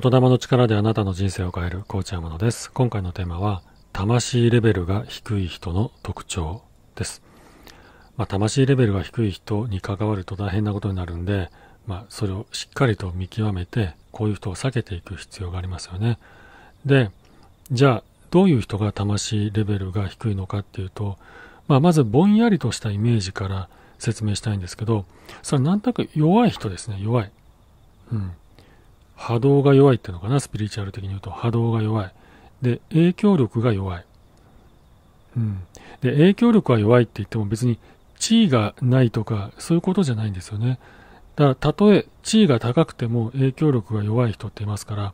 言霊の力であなたの人生を変えるコーチ山野です。今回のテーマは、魂レベルが低い人の特徴です。まあ、魂レベルが低い人に関わると大変なことになるんで、まあ、それをしっかりと見極めて、こういう人を避けていく必要がありますよね。で、じゃあ、どういう人が魂レベルが低いのかっていうと、まあ、まずぼんやりとしたイメージから説明したいんですけど、それなんとなく弱い人ですね、弱い。うん。波動が弱いってのかな、スピリチュアル的に言うと。波動が弱い。で、影響力が弱い。うん。で、影響力が弱いって言っても別に地位がないとか、そういうことじゃないんですよね。だから、たとえ地位が高くても影響力が弱い人っていますから、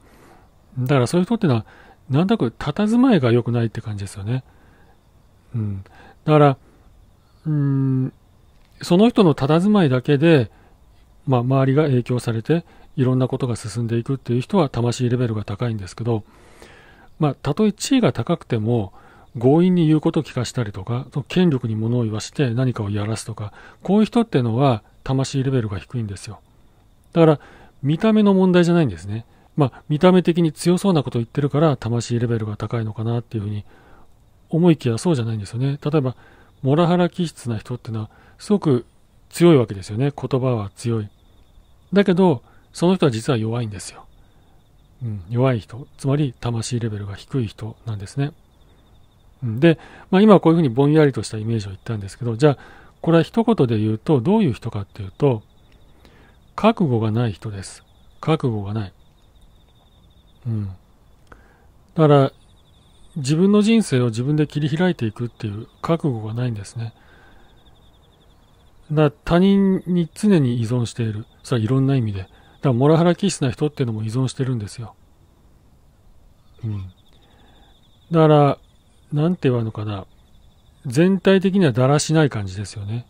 だからそういう人ってのは、なんだか佇まいが良くないって感じですよね。うん。だから、うーん、その人の佇まいだけで、まあ、周りが影響されて、いろんなことが進んでいくっていう人は魂レベルが高いんですけど、まあ、たとえ地位が高くても、強引に言うことを聞かしたりとか、権力に物を言わして何かをやらすとか、こういう人っていうのは魂レベルが低いんですよ。だから、見た目の問題じゃないんですね。まあ、見た目的に強そうなことを言ってるから、魂レベルが高いのかなっていうふうに思いきやそうじゃないんですよね。例えば、モラハラ気質な人っていうのは、すごく強いわけですよね。言葉は強い。だけど、その人は実は弱いんですよ。うん、弱い人、つまり魂レベルが低い人なんですね。うん、で、まあ、今こういうふうにぼんやりとしたイメージを言ったんですけど、じゃあ、これは一言で言うと、どういう人かっていうと、覚悟がない人です。覚悟がない。うん。だから、自分の人生を自分で切り開いていくっていう覚悟がないんですね。だ他人に常に依存している。それはいろんな意味で。からモラハラ気質な人っていうのも依存してるんですよ。うん。だから、なんて言わんのかな。全体的にはだらしない感じですよね。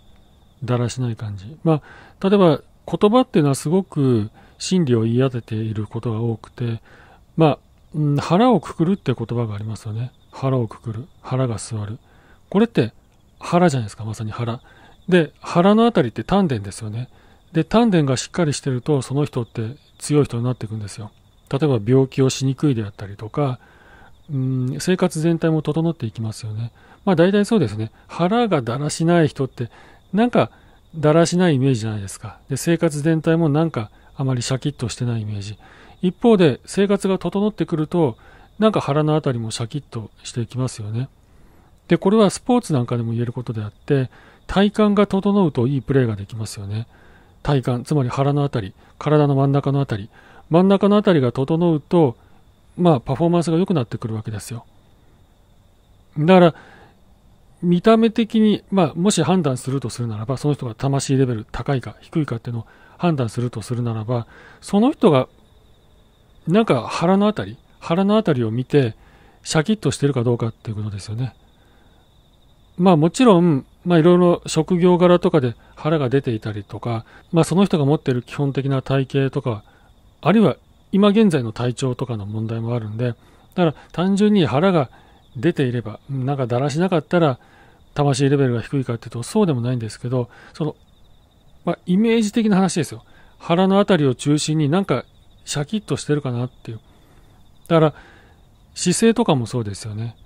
だらしない感じ。まあ、例えば言葉っていうのはすごく真理を言い当てていることが多くて、まあ、うん、腹をくくるって言葉がありますよね。腹をくくる。腹が座る。これって腹じゃないですか、まさに腹。で、腹のあたりって丹田ですよね。で、丹田がしっかりしてると、その人って強い人になっていくんですよ。例えば病気をしにくいであったりとか、うん、生活全体も整っていきますよね。まあ大体そうですね。腹がだらしない人って、なんかだらしないイメージじゃないですか。で、生活全体もなんかあまりシャキッとしてないイメージ。一方で生活が整ってくると、なんか腹のあたりもシャキッとしていきますよね。で、これはスポーツなんかでも言えることであって、体幹が整うといいプレーができますよね。体幹、つまり腹のあたり、体の真ん中のあたり、真ん中のあたりが整うと、まあ、パフォーマンスが良くなってくるわけですよ。だから、見た目的に、まあ、もし判断するとするならば、その人が魂レベル高いか低いかっていうのを判断するとするならば、その人が、なんか腹のあたり、腹のあたりを見て、シャキッとしてるかどうかっていうことですよね。まあもちろん、まあいろいろ職業柄とかで腹が出ていたりとか、まあその人が持っている基本的な体型とか、あるいは今現在の体調とかの問題もあるんで、だから単純に腹が出ていれば、なんかだらしなかったら、魂レベルが低いかっていうと、そうでもないんですけど、その、まあ、イメージ的な話ですよ。腹の辺りを中心になんかシャキッとしてるかなっていう。だから、姿勢とかもそうですよね。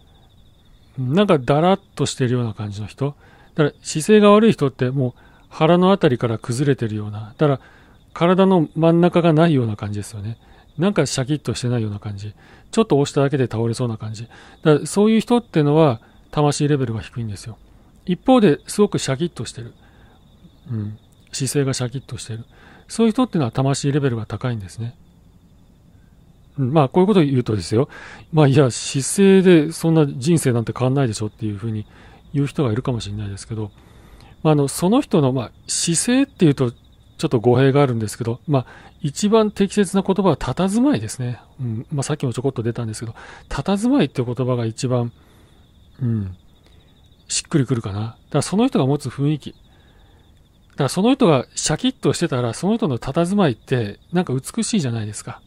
なんかだらっとしてるような感じの人。だから姿勢が悪い人ってもう腹の辺りから崩れてるような、だから体の真ん中がないような感じですよね。なんかシャキッとしてないような感じ。ちょっと押しただけで倒れそうな感じ。だからそういう人ってのは魂レベルが低いんですよ。一方ですごくシャキッとしてる。うん。姿勢がシャキッとしてる。そういう人ってのは魂レベルが高いんですね。うん、まあこういうことを言うとですよ。まあいや、姿勢でそんな人生なんて変わんないでしょっていうふうに言う人がいるかもしれないですけど、まあ、のその人の、ま姿勢っていうと、ちょっと語弊があるんですけど、まあ、一番適切な言葉は佇まいですね。うんまあ、さっきもちょこっと出たんですけど、佇まいっていう言葉が一番、うん、しっくりくるかな。だからその人が持つ雰囲気。だからその人がシャキッとしてたら、その人の佇まいってなんか美しいじゃないですか。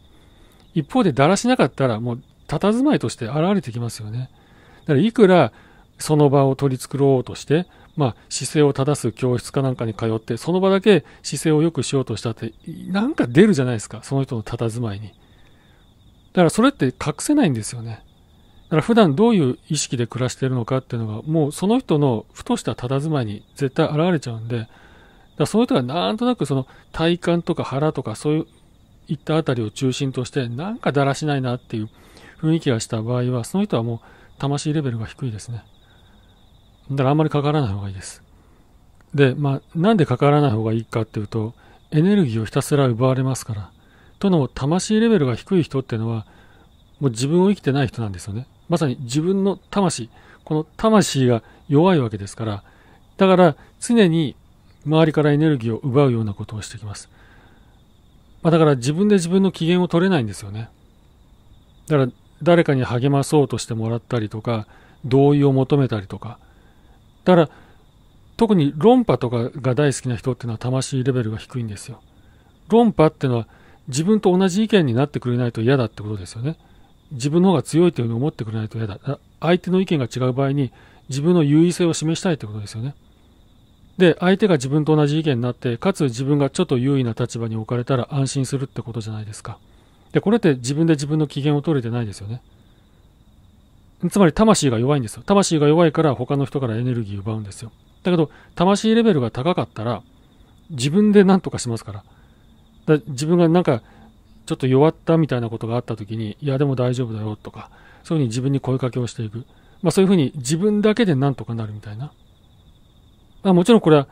一方でだらしなかったら、もう佇まいとして現れてきますよね。だからいくらその場を取り繕おうとして、まあ、姿勢を正す教室かなんかに通って、その場だけ姿勢を良くしようとしたって、なんか出るじゃないですか、その人の佇まいに。だからそれって隠せないんですよね。だから普段どういう意識で暮らしてるのかっていうのが、もうその人のふとした佇まいに絶対現れちゃうんで、だその人がなんとなくその体幹とか腹とかそういういったあたりを中心として、なんかだらしないなっていう雰囲気がした場合は、その人はもう魂レベルが低いですね。だからあんまりかからない方がいいです。で、まあ、なんでかからない方がいいかっていうと、エネルギーをひたすら奪われますから。との魂レベルが低い人っていうのは、もう自分を生きてない人なんですよね。まさに自分の魂、この魂が弱いわけですから、だから常に周りからエネルギーを奪うようなことをしてきます。まあ、だから自分で自分の機嫌を取れないんですよね。だから誰かに励まそうとしてもらったりとか、同意を求めたりとか、だから特に論破とかが大好きな人っていうのは魂レベルが低いんですよ。論破っていうのは自分と同じ意見になってくれないと嫌だってことですよね。自分の方が強いというふうに思ってくれないと嫌だ。相手の意見が違う場合に自分の優位性を示したいってことですよね。で、相手が自分と同じ意見になって、かつ自分がちょっと優位な立場に置かれたら安心するってことじゃないですか。で、これって自分で自分の機嫌を取れてないですよね。つまり魂が弱いんですよ。魂が弱いから他の人からエネルギー奪うんですよ。だけど、魂レベルが高かったら、自分で何とかしますから。だ自分がなんか、ちょっと弱ったみたいなことがあった時に、いや、でも大丈夫だよとか、そういうふうに自分に声かけをしていく。まあそういうふうに自分だけで何とかなるみたいな。まあもちろんこれは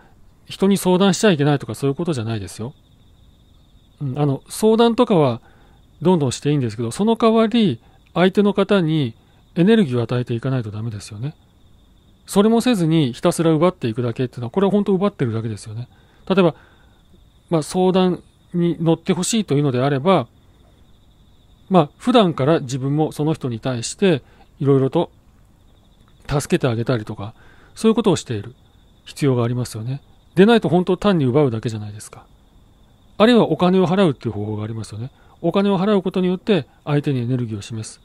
人に相談しちゃいけないとかそういうことじゃないですよ。うん、あの、相談とかはどんどんしていいんですけど、その代わり相手の方にエネルギーを与えていかないとダメですよね。それもせずにひたすら奪っていくだけっていうのは、これは本当奪ってるだけですよね。例えば、まあ、相談に乗ってほしいというのであれば、まあ、普段から自分もその人に対して、いろいろと助けてあげたりとか、そういうことをしている必要がありますよね。でないと本当単に奪うだけじゃないですか。あるいはお金を払うっていう方法がありますよね。お金を払うことによって相手にエネルギーを示す。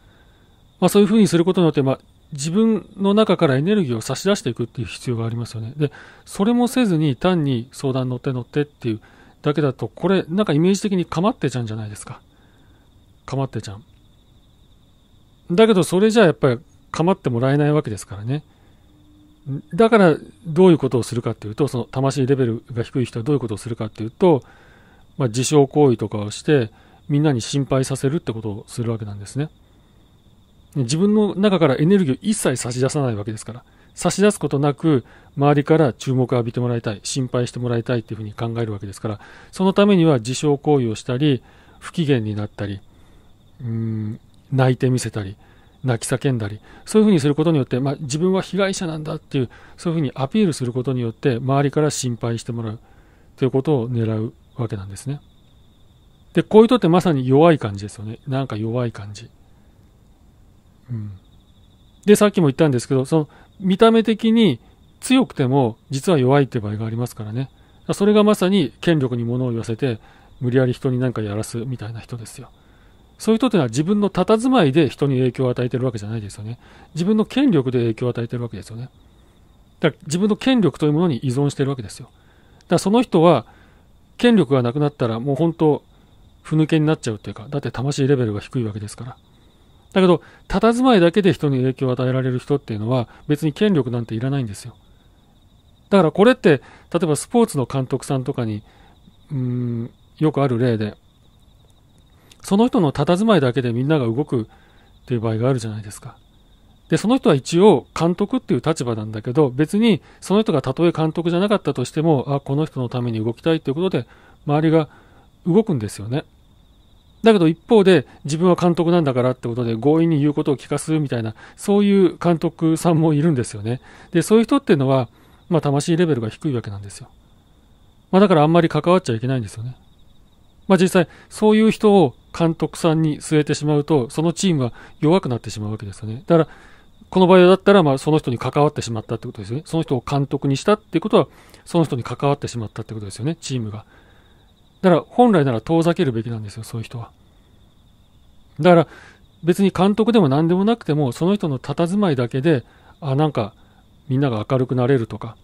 まあ、そういうふうにすることによって、まあ、自分の中からエネルギーを差し出していくっていう必要がありますよね。で、それもせずに単に相談乗って乗ってっていうだけだと、これなんかイメージ的にかまってちゃうんじゃないですか。かまってちゃう。だけどそれじゃあやっぱりかまってもらえないわけですからね。だからどういうことをするかっていうと、その魂レベルが低い人はどういうことをするかっていうと、まあ、自傷行為とかをしてみんなに心配させるってことをするわけなんですね。自分の中からエネルギーを一切差し出さないわけですから、差し出すことなく、周りから注目を浴びてもらいたい、心配してもらいたいっていうふうに考えるわけですから、そのためには自傷行為をしたり、不機嫌になったり、うん、泣いてみせたり、泣き叫んだり、そういうふうにすることによって、まあ、自分は被害者なんだっていう、そういうふうにアピールすることによって、周りから心配してもらうということを狙うわけなんですね。で、こういう人ってまさに弱い感じですよね。なんか弱い感じ。でさっきも言ったんですけどその見た目的に強くても実は弱いって場合がありますからねそれがまさに権力に物を言わせて無理やり人に何かやらすみたいな人ですよそういう人というのは自分の佇まいで人に影響を与えてるわけじゃないですよね自分の権力で影響を与えてるわけですよねだから自分の権力というものに依存してるわけですよだからその人は権力がなくなったらもう本当ふぬけになっちゃうというかだって魂レベルが低いわけですからだけど、佇まいだけで人に影響を与えられる人っていうのは、別に権力なんていらないんですよ。だからこれって、例えばスポーツの監督さんとかに、うん、よくある例で、その人の佇まいだけでみんなが動くっていう場合があるじゃないですか。で、その人は一応監督っていう立場なんだけど、別にその人がたとえ監督じゃなかったとしても、あ、この人のために動きたいっていうことで、周りが動くんですよね。だけど一方で自分は監督なんだからってことで強引に言うことを聞かすみたいなそういう監督さんもいるんですよねでそういう人っていうのは、まあ、魂レベルが低いわけなんですよ、まあ、だからあんまり関わっちゃいけないんですよね、まあ、実際そういう人を監督さんに据えてしまうとそのチームは弱くなってしまうわけですよねだからこの場合だったらまあその人に関わってしまったってことですよねその人を監督にしたっていうことはその人に関わってしまったってことですよねチームがだから本来なら遠ざけるべきなんですよ、そういう人は。だから別に監督でも何でもなくても、その人の佇まいだけで、あ、なんかみんなが明るくなれるとか、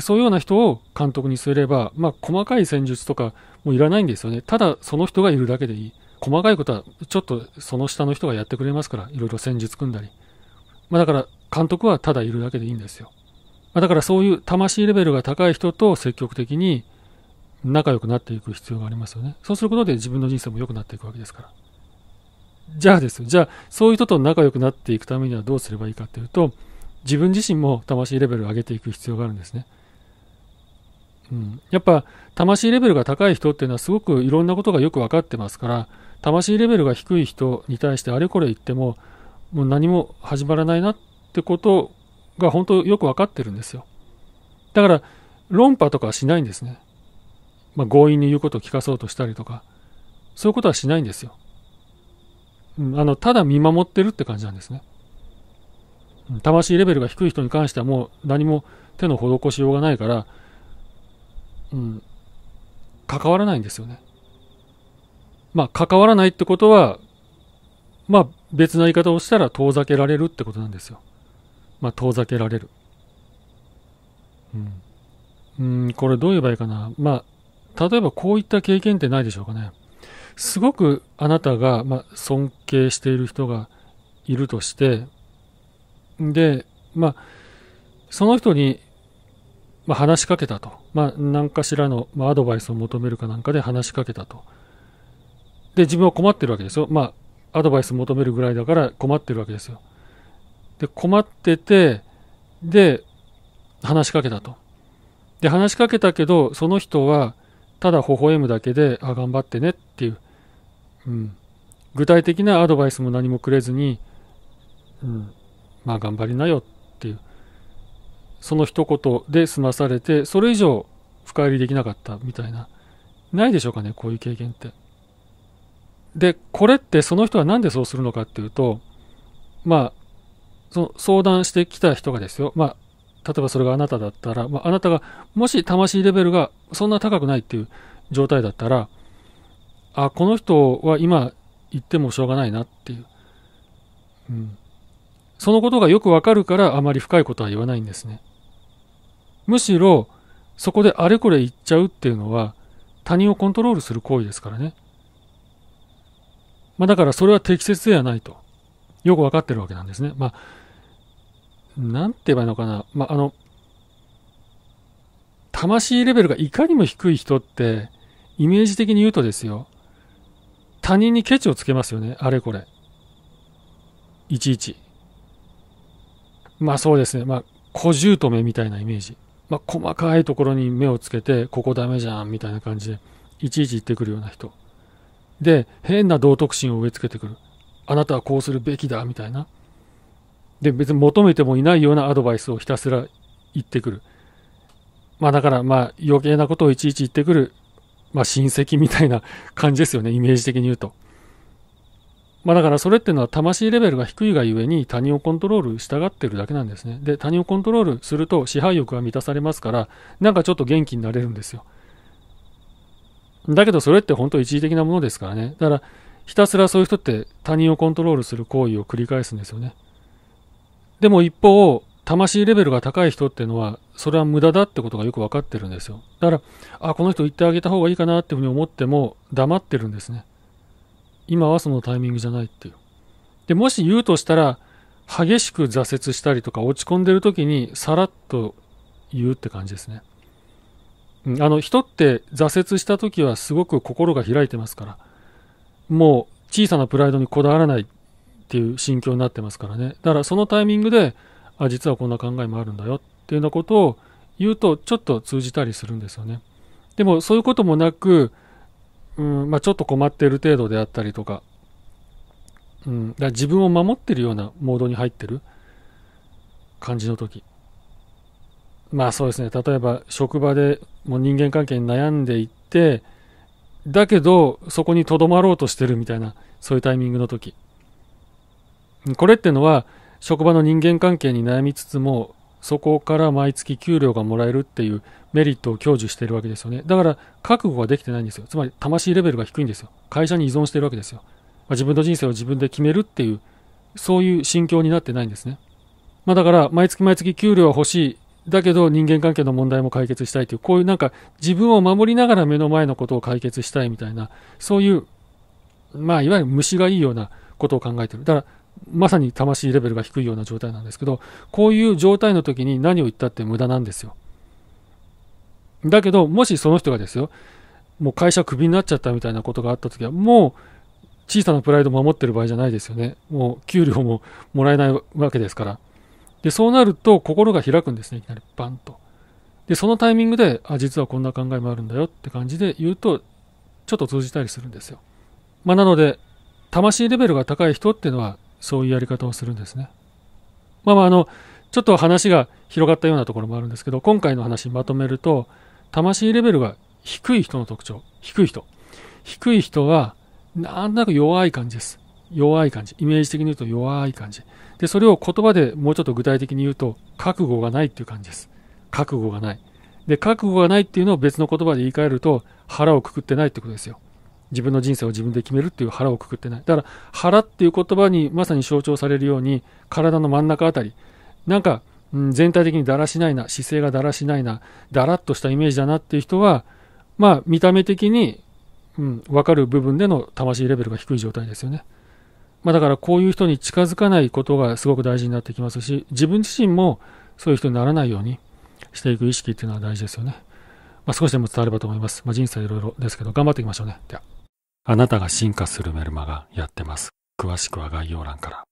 そういうような人を監督にすれば、まあ細かい戦術とかもういらないんですよね。ただその人がいるだけでいい。細かいことはちょっとその下の人がやってくれますから、いろいろ戦術組んだり。まあだから監督はただいるだけでいいんですよ。まあ、だからそういう魂レベルが高い人と積極的に仲良くなっていく必要がありますよね。そうすることで自分の人生も良くなっていくわけですから。じゃあですよ。じゃあ、そういう人と仲良くなっていくためにはどうすればいいかっていうと、自分自身も魂レベルを上げていく必要があるんですね。うん。やっぱ、魂レベルが高い人っていうのはすごくいろんなことがよく分かってますから、魂レベルが低い人に対してあれこれ言っても、もう何も始まらないなってことが本当よく分かってるんですよ。だから、論破とかしないんですね。まあ、強引に言うことを聞かそうとしたりとか、そういうことはしないんですよ。うん、あの、ただ見守ってるって感じなんですね。魂レベルが低い人に関してはもう何も手の施しようがないから、うん、関わらないんですよね。まあ、関わらないってことは、まあ、別な言い方をしたら遠ざけられるってことなんですよ。まあ、遠ざけられる。うん。うん、これどう言えばいいかな。まあ、例えばこういった経験ってないでしょうかね。すごくあなたが、まあ、尊敬している人がいるとして、で、まあ、その人に、まあ、話しかけたと。まあ、何かしらの、まあ、アドバイスを求めるかなんかで話しかけたと。で、自分は困ってるわけですよ。まあ、アドバイス求めるぐらいだから困ってるわけですよ。で、困ってて、で、話しかけたと。で、話しかけたけど、その人は、ただ微笑むだけで、あ、頑張ってねっていう、うん、具体的なアドバイスも何もくれずに、うん、まあ頑張りなよっていう、その一言で済まされて、それ以上深入りできなかったみたいな、ないでしょうかね、こういう経験って。で、これってその人は何でそうするのかっていうと、まあ、その相談してきた人がですよ、まあ、例えばそれがあなただったら、まあ、あなたが、もし魂レベルがそんな高くないっていう状態だったら、あ、この人は今言ってもしょうがないなっていう。うん。そのことがよくわかるから、あまり深いことは言わないんですね。むしろ、そこであれこれ言っちゃうっていうのは、他人をコントロールする行為ですからね。まあだからそれは適切ではないと。よくわかってるわけなんですね。まあなんて言えばいいのかな、まあ、あの、魂レベルがいかにも低い人って、イメージ的に言うとですよ、他人にケチをつけますよね、あれこれ。いちいち。まあそうですね、まあ、小うとめみたいなイメージ。まあ、細かいところに目をつけて、ここダメじゃん、みたいな感じで、いちいち言ってくるような人。で、変な道徳心を植え付けてくる。あなたはこうするべきだ、みたいな。で、別に求めてもいないようなアドバイスをひたすら言ってくる。まあだから、まあ余計なことをいちいち言ってくる、まあ親戚みたいな感じですよね、イメージ的に言うと。まあだからそれっていうのは魂レベルが低いがゆえに他人をコントロールしたがってるだけなんですね。で、他人をコントロールすると支配欲が満たされますから、なんかちょっと元気になれるんですよ。だけどそれって本当一時的なものですからね。だからひたすらそういう人って他人をコントロールする行為を繰り返すんですよね。でも一方、魂レベルが高い人っていうのは、それは無駄だってことがよく分かってるんですよ。だから、あ、この人言ってあげた方がいいかなっていうふうに思っても、黙ってるんですね。今はそのタイミングじゃないっていう。で、もし言うとしたら、激しく挫折したりとか落ち込んでる時にさらっと言うって感じですね。うん、あの人って挫折した時はすごく心が開いてますから、もう小さなプライドにこだわらないっていう心境になってますからね。だからそのタイミングで、あ、実はこんな考えもあるんだよっていうようなことを言うと、ちょっと通じたりするんですよね。でもそういうこともなく、うんまあ、ちょっと困っている程度であったりとか、うん、だ自分を守ってるようなモードに入ってる感じの時。まあそうですね、例えば職場でもう人間関係に悩んでいって、だけどそこにとどまろうとしてるみたいな、そういうタイミングの時。これってのは職場の人間関係に悩みつつもそこから毎月給料がもらえるっていうメリットを享受しているわけですよねだから覚悟ができてないんですよつまり魂レベルが低いんですよ会社に依存しているわけですよ、まあ、自分の人生を自分で決めるっていうそういう心境になってないんですね、まあ、だから毎月毎月給料は欲しいだけど人間関係の問題も解決したいというこういうなんか自分を守りながら目の前のことを解決したいみたいなそういうまあいわゆる虫がいいようなことを考えてるだからまさに魂レベルが低いような状態なんですけど、こういう状態の時に何を言ったって無駄なんですよ。だけど、もしその人がですよ、もう会社クビになっちゃったみたいなことがあった時は、もう小さなプライドを守ってる場合じゃないですよね。もう給料ももらえないわけですから。で、そうなると心が開くんですね、いきなりバンと。で、そのタイミングで、あ、実はこんな考えもあるんだよって感じで言うと、ちょっと通じたりするんですよ。まあ、なので、魂レベルが高い人っていうのはそういうやり方をするんですね。まあまあ、あの、ちょっと話が広がったようなところもあるんですけど、今回の話まとめると、魂レベルが低い人の特徴、低い人。低い人は、なんとなく弱い感じです。弱い感じ。イメージ的に言うと弱い感じ。で、それを言葉でもうちょっと具体的に言うと、覚悟がないっていう感じです。覚悟がない。で、覚悟がないっていうのを別の言葉で言い換えると、腹をくくってないってことですよ。自分の人生を自分で決めるっていう腹をくくってない。だから腹っていう言葉にまさに象徴されるように体の真ん中あたり、なんか、うん、全体的にだらしないな、姿勢がだらしないな、だらっとしたイメージだなっていう人は、まあ見た目的に、うん、わかる部分での魂レベルが低い状態ですよね。まあ、だからこういう人に近づかないことがすごく大事になってきますし、自分自身もそういう人にならないようにしていく意識っていうのは大事ですよね。まあ、少しでも伝わればと思います。まあ、人生いろいろですけど、頑張っていきましょうね。では。あなたが進化するメルマがやってます。詳しくは概要欄から。